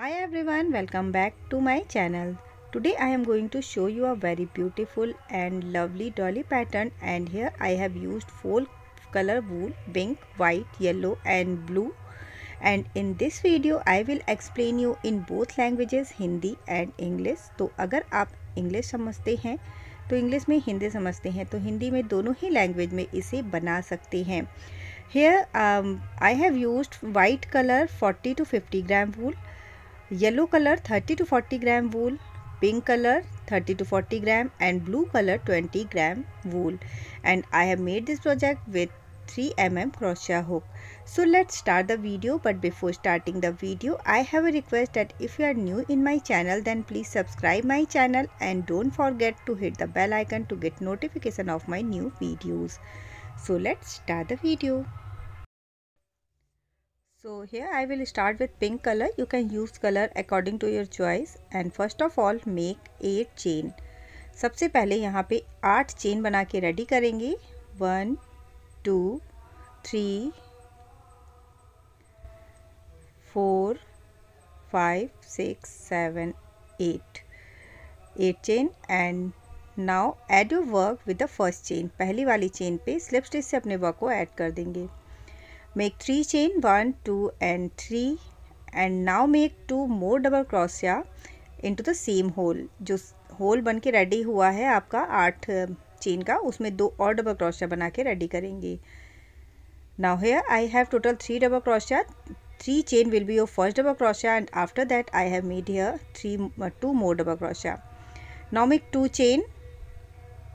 hi everyone welcome back to my channel today i am going to show you a very beautiful and lovely dolly pattern and here i have used four color wool pink white yellow and blue and in this video i will explain you in both languages hindi and english तो अगर आप english समझते हैं तो English में हिंदी समझते हैं तो हिंदी में दोनों ही लैंग्वेज में इसे बना सकते हैं here I have used white colour 40 to 50 gram wool Yellow color 30 to 40 gram wool, pink color 30 to 40 gram and blue color 20 gram wool. And I have made this project with 3 mm crochet hook. So let's start the video but before starting the video I have a request that if you are new in my channel then please subscribe my channel and don't forget to hit the bell icon to get notification of my new videos. So let's start the video. So here I will start with pink color. You can use color according to your choice and first of all make eight chain. सबसे पहले यहाँ पे आठ chain बना के ready करेंगे one two three four five six seven eight eight chain and now add your work with the first chain पहली वाली चेन पे स्लिप स्टिच से अपने वर्क को ऐड कर देंगे make three chain one two and three and and make two more double double into the same hole जो hole बन के रेडी हुआ है आपका आठ चेन का उसमें दो और डबल क्रोशिया बना के रेडी करेंगे now here I have total three double क्रोशिया three chain will be your first double क्रोशिया and after that I have made here three two more double क्रोशिया now make two chain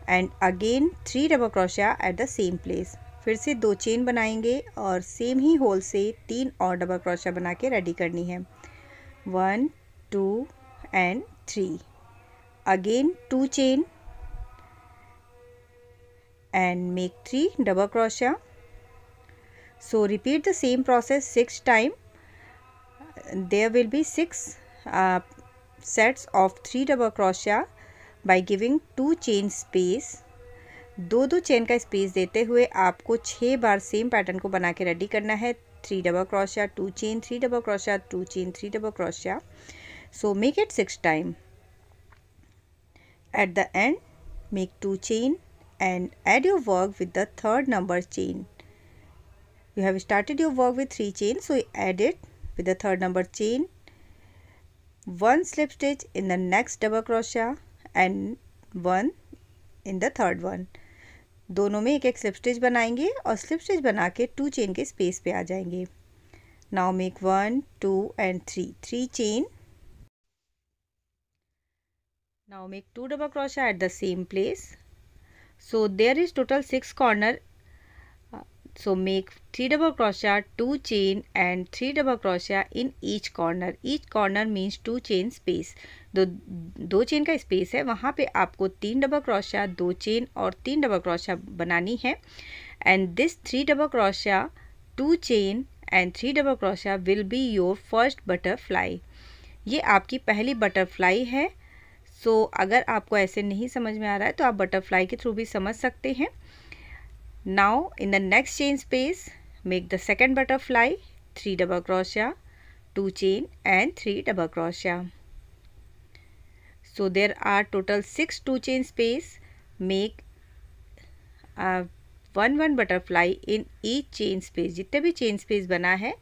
and again three double crochet at the same place फिर से दो chain बनाएंगे और same ही whole से तीन और डबल क्रोशिया बना के रेडी करनी है one two and three again two chain and make three double क्रोशिया so repeat the same process six time there will be six sets of three double क्रोशिया by giving two chain space दो दो chain का space देते हुए आपको छः बार same pattern को बना के रेडी करना है three double क्रॉशिया two chain three double क्रॉशिया two chain three double क्रॉशिया so make it six time at the end make two chain and add your work with the third number chain you have started your work with three chain so add it with the third number chain one slip stitch in the next double क्रोशिया and one in the third one दोनों में एक एक slip stitch बनाएंगे और slip stitch बना के to chain के स्पेस पे आ जाएंगे now make one two and three three chain now make two double crochet at the same place so there is total six corner so make three double crochet two chain and three double crochet in each corner each corner means two chain space दो दो chain का space है वहाँ पे आपको तीन double क्रोशिया दो चेन और तीन डबल क्रोशिया बनानी है and this three double crochet two chain and three double क्रोशिया will be your first butterfly ये आपकी पहली बटरफ्लाई है सो so, अगर आपको ऐसे नहीं समझ में आ रहा है तो आप बटरफ्लाई के थ्रू भी समझ सकते हैं now in the next chain space make the second butterfly three double crochet two chain and three double crochet so there are total 6 two chain space make uh, one one butterfly in each chain space जितने भी chain space बना है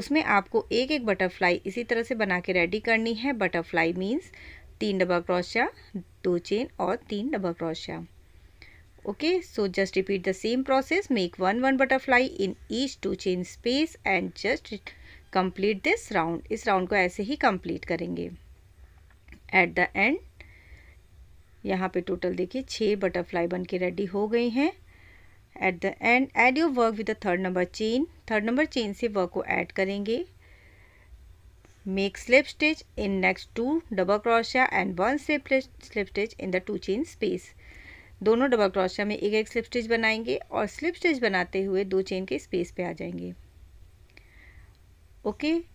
उसमें आपको एक एक butterfly इसी तरह से बना के रेडी करनी है बटरफ्लाई मीन्स तीन डबल क्रोशिया दो चेन और तीन डबल क्रोशिया okay so just repeat the same process make one one butterfly in each two chain space and just complete this round इस राउंड को ऐसे ही कंप्लीट करेंगे एट द एंड यहाँ पे टोटल देखिए छः बटरफ्लाई बन के रेडी हो गई हैं at the end add your work with the third number chain third number chain से वर्क को ऐड करेंगे make slip stitch in next two double crochet and one slip slip stitch in the two chain space दोनों double क्रोशिया में एक एक slip stitch बनाएंगे और स्लिप स्टिच बनाते हुए दो चेन के स्पेस पे आ जाएंगे okay okay?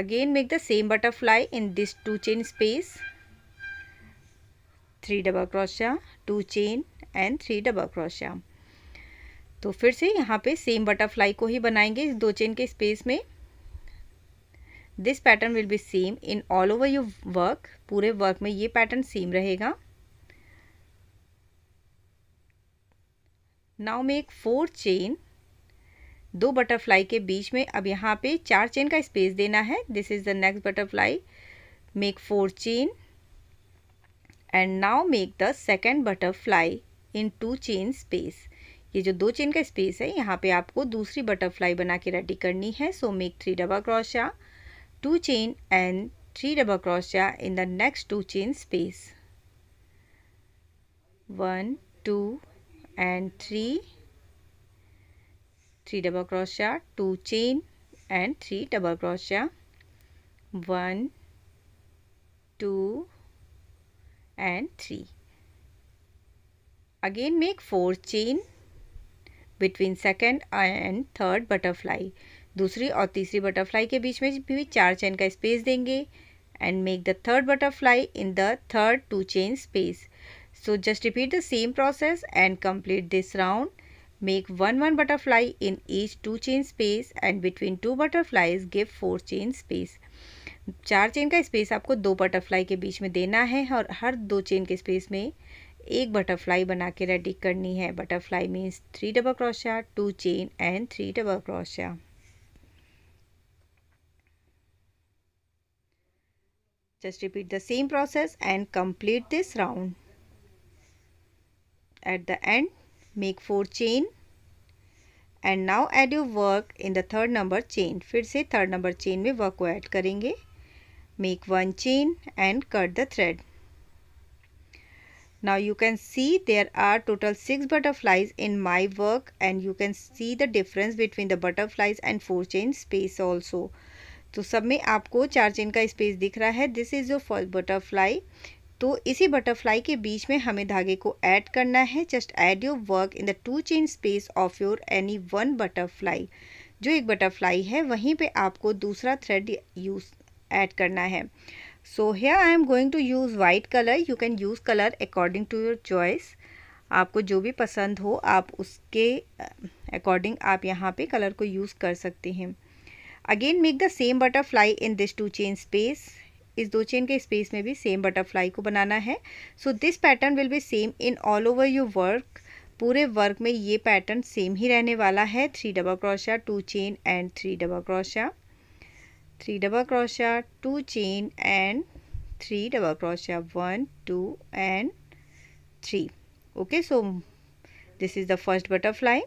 again make the same butterfly in this two chain space three double crochet two chain and three double crochet तो फिर से यहाँ पे सेम बटरफ्लाई को ही बनाएंगे इस दो चेन के स्पेस में this pattern will be same in all over your work पूरे वर्क में ये पैटर्न सेम रहेगा नाउ मेक फोर चेन दो बटरफ्लाई के बीच में अब यहाँ पे चार चेन का स्पेस देना है this is the next butterfly make four chain and now make the second butterfly in two chain space ये जो दो चेन का स्पेस है यहाँ पे आपको दूसरी बटरफ्लाई बना के रेडी करनी है so make three double crochet two chain and three double crochet in the next two chain space one two and three three double crochet two chain and three double crochet one two and three again make four chain between second and third butterfly दूसरी और तीसरी butterfly के बीच में भी चार chain का space देंगे and make the third butterfly in the third two chain space so just repeat the same process and complete this round make one one butterfly in each two chain space and between two butterflies give four chain space चार chain का space आपको दो butterfly के बीच में देना है और हर दो चेन के स्पेस में एक बटरफ्लाई बना के रेडी करनी है butterfly means three double crochet two chain and three double क्रोशिया just repeat the same process and complete this round at the end make 4 chain and now add you work in the third number chain फिर से third number chain में work को add करेंगे make one chain and cut the thread now you can see there are total 6 butterflies in my work and you can see the difference between the butterflies and 4 chain space also तो सब में आपको चार chain का space दिख रहा है this is your first butterfly तो इसी बटरफ्लाई के बीच में हमें धागे को ऐड करना है just add your work in the two chain space of your any one butterfly जो एक बटरफ्लाई है वहीं पे आपको दूसरा थ्रेड यूज ऐड करना है so here I am going to use white colour you can use colour according to your choice आपको जो भी पसंद हो आप उसके अकॉर्डिंग आप यहाँ पे कलर को यूज़ कर सकते हैं again make the same butterfly in this two chain space इस दो चेन के स्पेस में भी सेम बटरफ्लाई को बनाना है so this pattern will be same in all over your work पूरे वर्क में ये पैटर्न सेम ही रहने वाला है three double crochet two chain and three double क्रोशिया three double crochet two chain and three double क्रोशिया one two and three okay so this is the first butterfly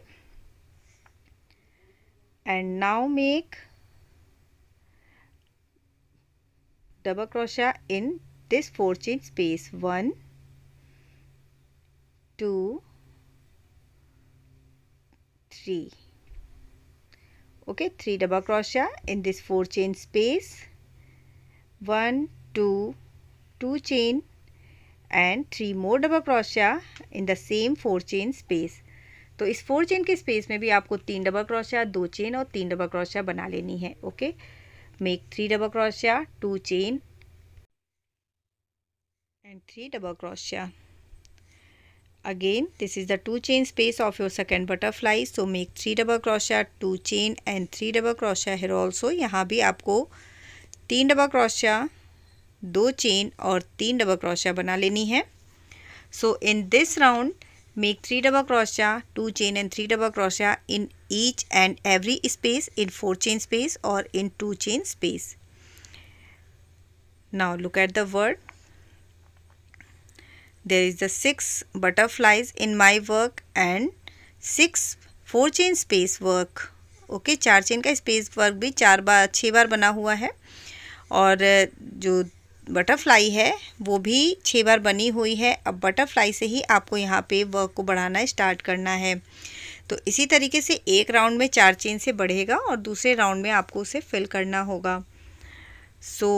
and now make double crochet in this four chain space 1 2 3 okay three double crochet in this four chain space 1 2 two chain and three more double crochet in the same four chain space to is four chain ke space mein bhi aapko teen double crochet do chain aur teen double crochet bana leni hai okay? make 3 double crochet 2 chain and 3 double crochet again this is the 2 chain space of your second butterfly so make 3 double crochet 2 chain and 3 double crochet here also यहाँ भी आपको तीन double क्रोशिया दो chain और तीन double crochet बना लेनी है so in this round Make 3 double crochet, 2 chain and 3 double crochet in each and every space in 4 chain space or in 2 chain space. Now look at the word. There is the six butterflies in my work and six four chain space work. Okay okay, चार chain का space work भी चार बार छः बार बना हुआ है और जो बटरफ्लाई है वो भी छः बार बनी हुई है अब बटरफ्लाई से ही आपको यहाँ पे वर्क को बढ़ाना स्टार्ट करना है तो इसी तरीके से एक राउंड में चार चेन से बढ़ेगा और दूसरे राउंड में आपको उसे फिल करना होगा so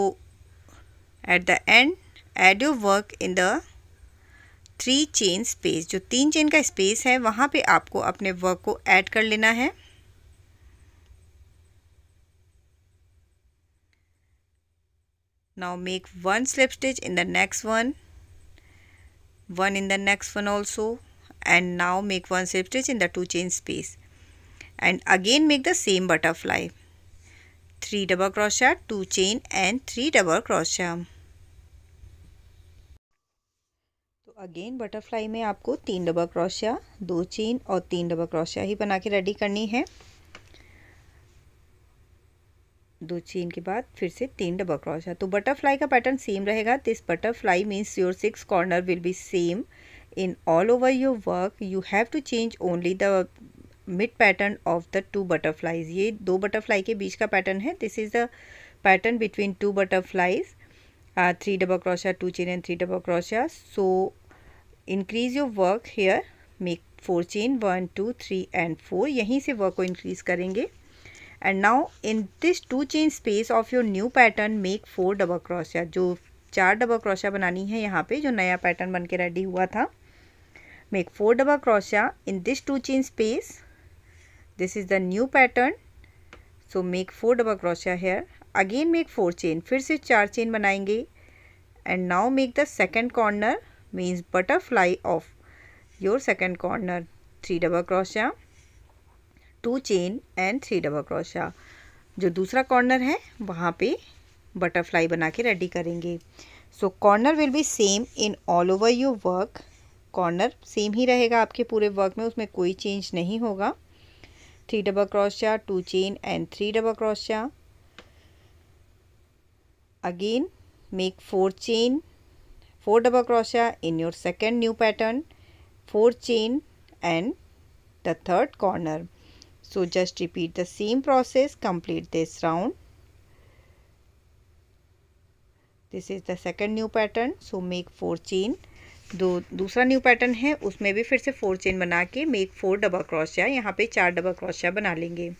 at the end add your work in the three chain space जो तीन चेन का स्पेस है वहाँ पे आपको अपने वर्क को ऐड कर लेना है now make one slip stitch in the next one one in the next one also and now make one slip stitch in the two chain space and again make the same butterfly three double crochet two chain and three double crochet again butterfly में आपको तीन double क्रोशिया दो chain और तीन double crochet ही बना के ready करनी है दो चेन के बाद फिर से तीन डबल क्रोशिया तो बटरफ्लाई का पैटर्न सेम रहेगा this butterfly means your six corner will be same in all over your work you have to change only the mid pattern of the two butterflies ये दो बटरफ्लाई के बीच का pattern है this is the pattern between two butterflies three double crochet two chain and three double क्रोशिया so increase your work here make four chain one two three and four यहीं से work को increase करेंगे and now in this two chain space of your new pattern make four double क्रॉसिया जो चार double क्रॉसिया बनानी है यहाँ पे जो नया पैटर्न बन के रेडी हुआ था मेक फोर डबल क्रॉसिया in this two chain space this is the new pattern so make four double क्रॉसिया here again make four chain फिर से चार चेन बनाएंगे and now make the second corner means butterfly of your second corner three double क्रॉसिया two chain and three double crochet जो दूसरा corner है वहाँ पे बटरफ्लाई बना के रेडी करेंगे so corner will be same in all over your work corner same ही रहेगा आपके पूरे वर्क में उसमें कोई चेंज नहीं होगा three double crochet two chain and three double crochet again make four chain four double crochet in your second new pattern four chain and the third corner So just repeat the same process, complete this round. This is the second new pattern so make four chain दो दूसरा new pattern है उसमें भी फिर से four chain बना के make four double क्रॉशिया यहाँ पे चार डबल क्रॉशिया बना लेंगे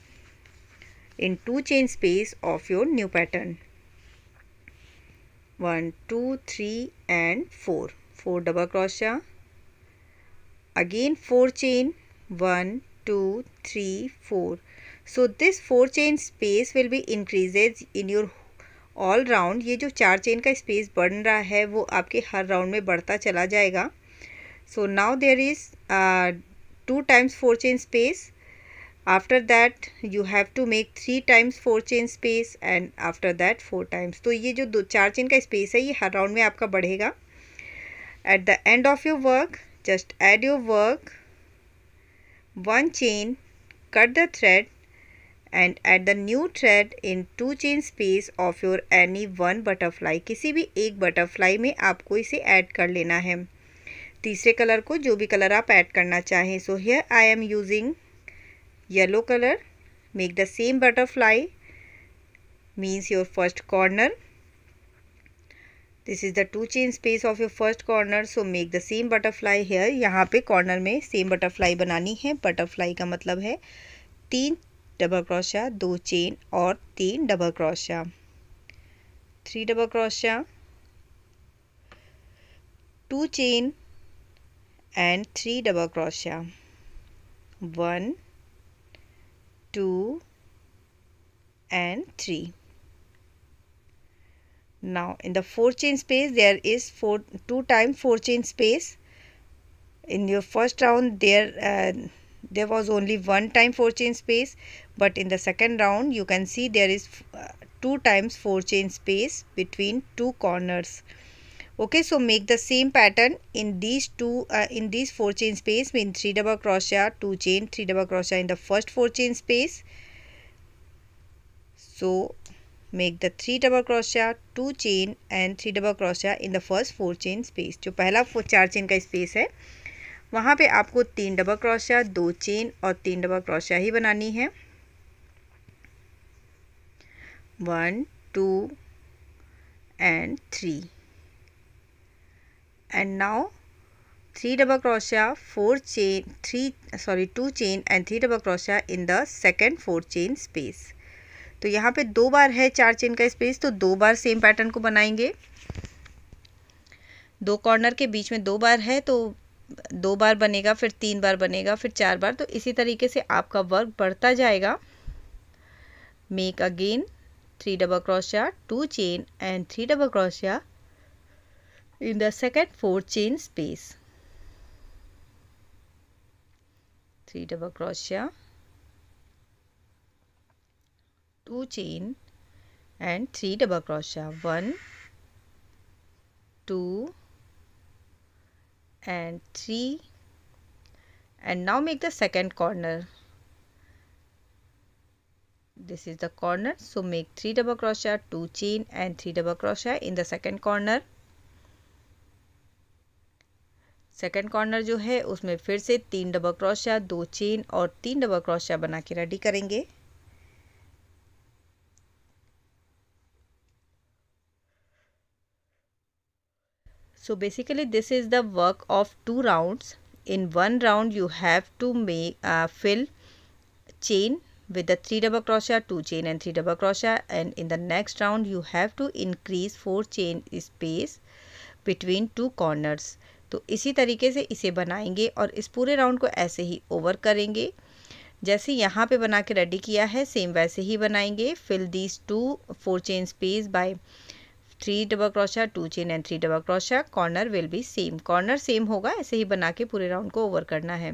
in two chain space of your new pattern one two three and four four double क्रॉशिया again four chain one two, three, four. So this four chain space will be increases in your all round ये जो चार chain का space बढ़ रहा है वो आपके हर राउंड में बढ़ता चला जाएगा so now there is two times four chain space after that you have to make three times four chain space and after that four times तो ये जो दो चार चेन का स्पेस है ये हर राउंड में आपका बढ़ेगा at the end of your work just add your work 1 chain cut the thread and add the new thread in two chain space of your any one butterfly किसी भी एक butterfly में आपको इसे ऐड कर लेना है तीसरे कलर को जो भी कलर आप ऐड करना चाहें so here I am using yellow colour make the same butterfly means your first corner this is the two chain space of your first corner so make the same butterfly here यहाँ पे corner में same butterfly बनानी है butterfly का मतलब है तीन double crochet दो चेन और तीन double crochet three double crochet two chain and three double crochet one two and three Now in the 4 chain space there is four 2 times 4 chain space. In your first round there uh, there was only one time 4 chain space but in the second round you can see there is uh, 2 times 4 chain space between two corners. Okay so make the same pattern in these two uh, in these 4 chain space mean 3 double crochet 2 chain 3 double crochet in the first 4 chain space. So make the three double crochet two chain and three double crochet in the first four chain space जो पहला चार chain का space है वहाँ पे आपको तीन double क्रोशिया दो चेन और तीन डबल क्रोशिया ही बनानी है one two and three and now three double crochet four chain three sorry two chain and three double crochet in the second four chain space तो यहाँ पे दो बार है चार चेन का स्पेस तो दो बार सेम पैटर्न को बनाएंगे दो कॉर्नर के बीच में दो बार है तो दो बार बनेगा फिर तीन बार बनेगा फिर चार बार तो इसी तरीके से आपका वर्क बढ़ता जाएगा make again three double crochet two chain and three double crochet in the second four chain space three double crochet 2 chain and 3 double crochet 1 2 and 3 and now make the second corner this is the corner so make 3 double crochet 2 chain and 3 double crochet in the second corner second corner जो है उसमें फिर से तीन double क्रोशिया दो chain और तीन डबल क्रोशिया बना के रेडी करेंगे so basically this is the work of two rounds in one round you have to make uh, fill chain with the three double crochet two chain and three double crochet and in the next round you have to increase four chain space between two corners तो इसी तरीके से इसे बनाएंगे और इस पूरे round को ऐसे ही ओवर करेंगे जैसे यहाँ पे बना के रेडी किया है सेम वैसे ही बनाएंगे fill these two four chain space by three double crochet two chain and three double crochet corner will be same corner same होगा ऐसे ही बना के पूरे राउंड को ओवर करना है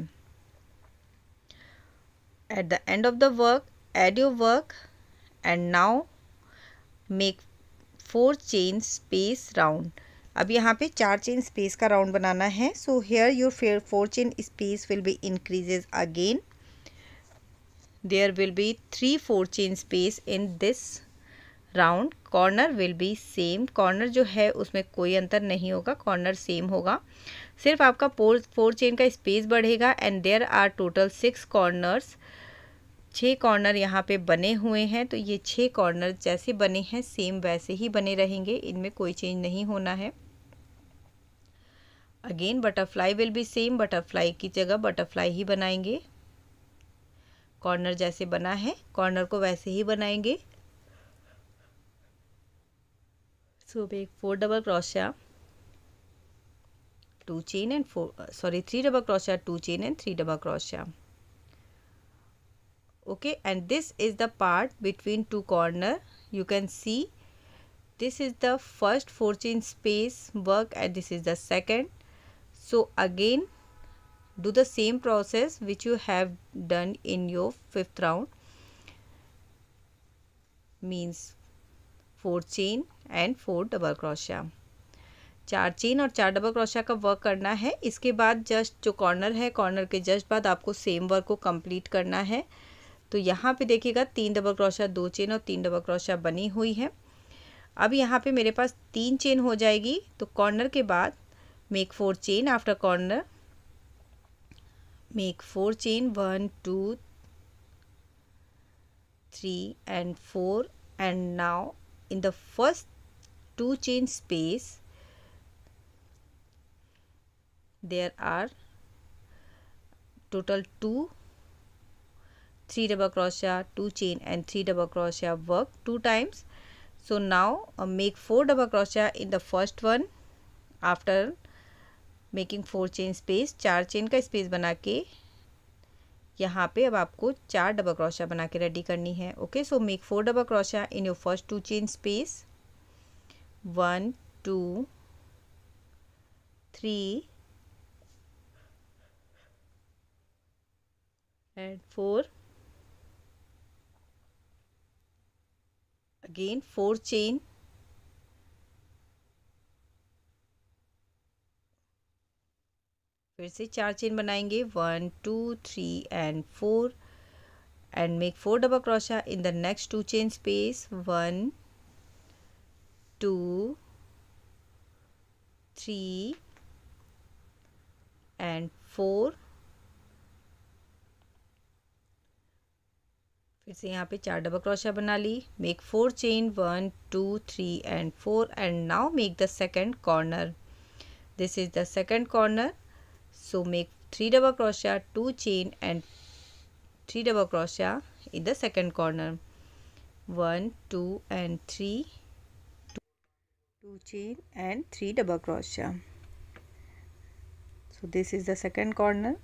at the end of the work add your work and now make four chain space round अब यहाँ पे चार चेन स्पेस का राउंड बनाना है so here your fair four chain space will be increases again there will be three four chain space in this round corner will be same corner जो है उसमें कोई अंतर नहीं होगा कॉर्नर सेम होगा सिर्फ आपका फोर फोर चेन का स्पेस बढ़ेगा and there are total six corners छः कॉर्नर यहाँ पे बने हुए हैं तो ये छः कॉर्नर जैसे बने हैं सेम वैसे ही बने रहेंगे इनमें कोई चेंज नहीं होना है again butterfly will be same butterfly की जगह बटरफ्लाई ही बनाएंगे कॉर्नर जैसे बना है कॉर्नर को वैसे ही बनाएंगे so make 4 double crochet 2 chain and 4 uh, sorry 3 double crochet 2 chain and 3 double crochet okay and this is the part between two corner you can see this is the first 4 chain space work and this is the second so again do the same process which you have done in your fifth round means four chain and four double crochet चार chain और चार double crochet का work करना है इसके बाद just जो corner है कॉर्नर के जस्ट बाद आपको सेम वर्क को कंप्लीट करना है तो यहाँ पे देखिएगा तीन डबल क्रोशिया दो चेन और तीन डबल क्रोशिया बनी हुई है अब यहाँ पे मेरे पास तीन चेन हो जाएगी तो कॉर्नर के बाद make four chain after corner make four chain one two three and four and now in the first two chain space there are total two three double crochet two chain and three double crochet work two times so now uh, make four double crochet in the first one after making four chain space, char chain का space बना के यहाँ पे अब आपको चार double crochet बना के रेडी करनी है okay so make four double crochet in your first two chain space one two three and four again four chain फिर से चार चेन बनाएंगे one two three and four and make four double crochet in the next two chain space one two three and four फिर से यहाँ पे चार double crochet बना ली make four chain one two three and four and now make the second corner this is the second corner so make 3 double crochet 2 chain and 3 double crochet in the second corner 1 2 and 3 two, chain and 3 double crochet so this is the second corner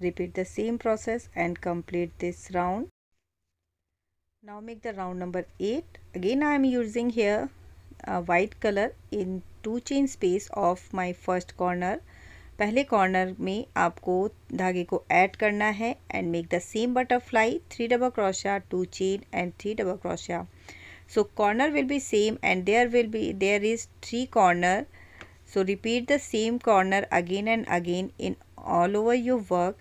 repeat the same process and complete this round now make the round number 8 again i am using here uh, white color in two chain space of my first corner पहले corner में आपको धागे को add करना है and make the same butterfly three double crochet two chain and three double crochet so corner will be same and there will be there is three corner so repeat the same corner again and again in all over your work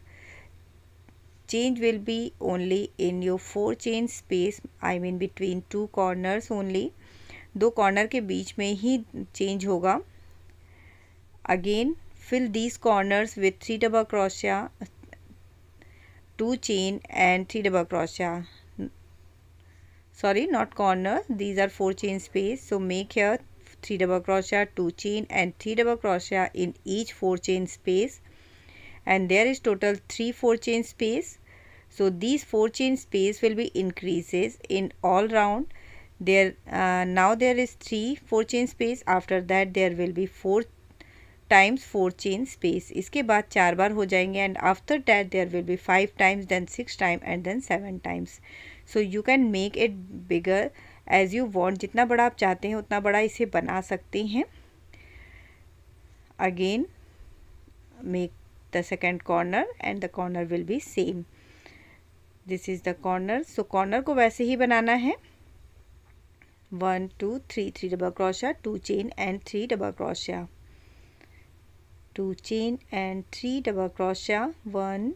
change will be only in your four chain space i mean between two corners only दो corner के बीच में ही change होगा again fill these corners with three double crochet two chain and three double crochet sorry not corner these are four chain space so make here three double क्रॉशिया two chain and three double crochet in each four chain space and there is total three four chain space so these four chain space will be increases in all round there uh, now there is 3 4 chain space after that there will be 4 times four chain space इसके बाद चार बार हो जाएंगे and after that there will be five times then six time and then seven times so you can make it bigger as you want जितना बड़ा आप चाहते हैं उतना बड़ा इसे बना सकते हैं again make the second corner and the corner will be same this is the corner so corner को वैसे ही बनाना है 1 2 3 3 double crochet 2 chain and 3 double crochet 2 chain and 3 double crochet 1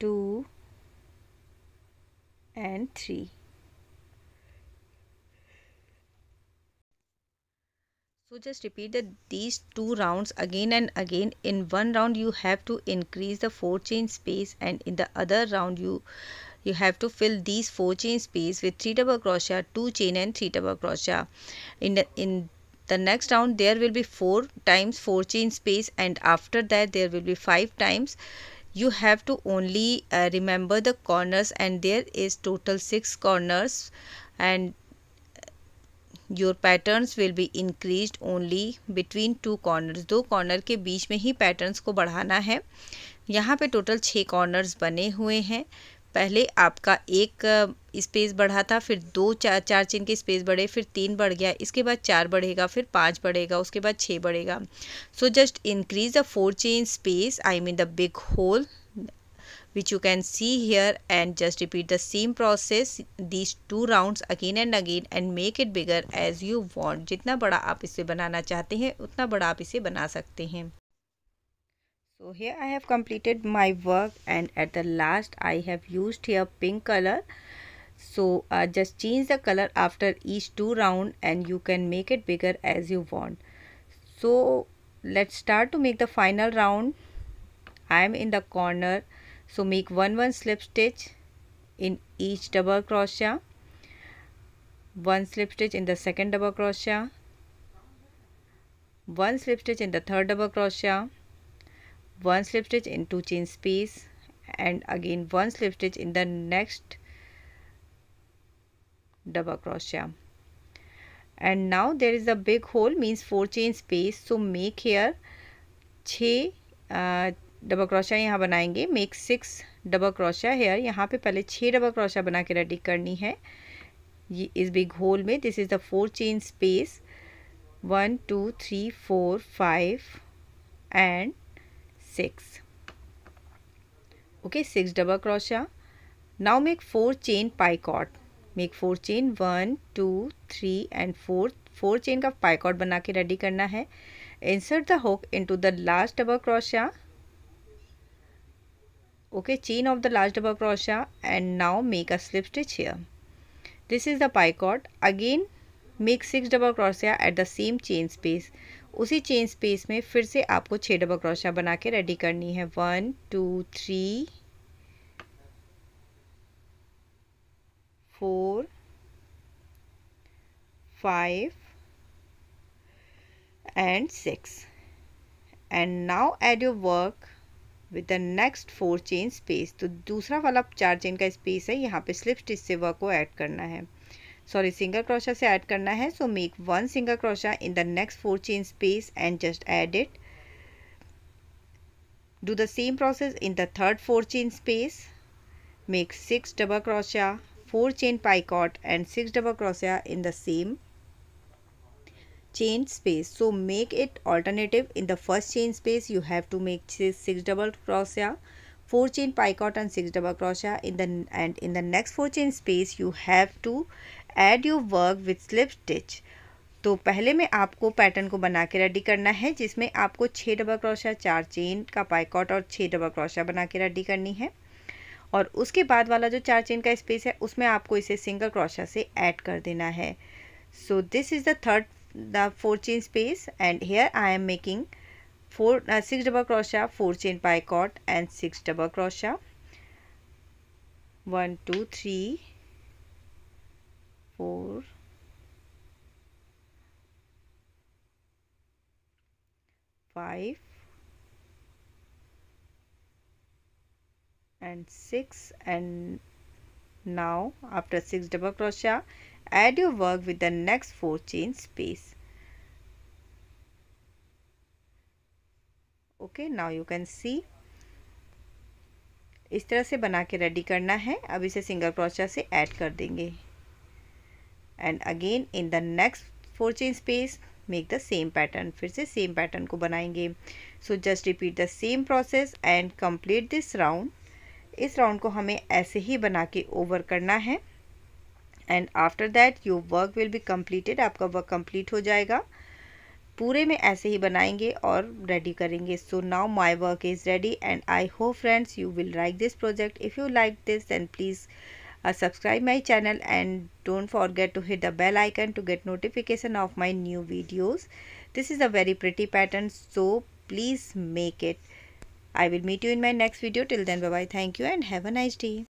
2 and 3 so just repeat the, these two rounds again and again in one round you have to increase the four chain space and in the other round you you have to fill these four chain space with three double crochet two chain and three double crochet in the, in the next round there will be four times four chain space and after that there will be five times you have to only uh, remember the corners and there is total six corners and your patterns will be increased only between two corners दो corner के बीच में ही patterns को बढ़ाना है यहाँ पे total छः corners बने हुए हैं पहले आपका एक स्पेस बढ़ा था फिर दो चार चार चेन के स्पेस बढ़े फिर तीन बढ़ गया इसके बाद चार बढ़ेगा फिर पाँच बढ़ेगा उसके बाद छः बढ़ेगा so just increase the four chain space I mean the big hole which you can see here and just repeat the same process these two round again and again and make it bigger as you want जितना बड़ा आप इसे बनाना चाहते हैं उतना बड़ा आप इसे बना सकते हैं so here i have completed my work and at the last i have used here pink color so uh, just change the color after each two round and you can make it bigger as you want so let's start to make the final round i am in the corner so make one one slip stitch in each double crochet one slip stitch in the second double crochet one slip stitch in the third double crochet one slip stitch into chain space and again one slip stitch in the next double crochet and now there is a big hole means four chain space so make here छ double crochet यहाँ बनाएंगे make six double crochet here यहाँ पे पहले छः double crochet बना के ready करनी है ये इस बिग होल में this is the four chain space one two three four five and 6 okay 6 double crochet now make 4 chain picot make 4 chain 1 2 3 and 4 4 chain का picot बना के रेडी करना है insert the hook into the last double crochet okay chain of the last double crochet and now make a slip stitch here this is the picot again make 6 double crochet at the same chain space उसी chain space में फिर से आपको छः double crochet बना के ready करनी है one two three four five and six and now add your work with the next four chain space तो दूसरा वाला चार चेन का स्पेस है यहाँ पे स्लिप स्टिच से वर्क को ऐड करना है सॉरी सिंगल क्रोशा से ऐड करना है so make one single crochet in the next four chain space and just add it do the same process in the third four chain space make six double crochet four chain picot and six double crochet in the same chain space so make it alternative in the first chain space you have to make six double crochet four chain picot and six double crochet in the end in the next four chain space you have to add your work with slip stitch तो पहले में आपको pattern को बना के ready करना है जिसमें आपको छः डबल क्रोशा चार चेन का पाइकॉट और छः डबल क्रोशा बना के रेडी करनी है और उसके बाद वाला जो चार चेन का स्पेस है उसमें आपको इसे सिंगल क्रोशा से ऐड कर देना है so this is the third the four chain space and here I am making four six double crochet four chain picot and six double crochet one two three four five and six and now after six double crochet add your work with the next four chain space okay now you can see इस तरह से बना के ready करना है अब इसे single क्रोचा से ऐड कर देंगे and again in the next four chain space make the same pattern फिर से सेम पैटर्न को बनाएंगे so just repeat the same process and complete this round इस राउंड को हमें ऐसे ही बना के ओवर करना है and after that your work will be completed आपका वर्क कम्प्लीट हो जाएगा पूरे में ऐसे ही बनाएंगे और रेडी करेंगे so now my work is ready and I hope friends you will like this project if you like this then please uh, subscribe my channel and don't forget to hit the bell icon to get notification of my new videos this is a very pretty pattern so please make it i will meet you in my next video till then bye bye thank you and have a nice day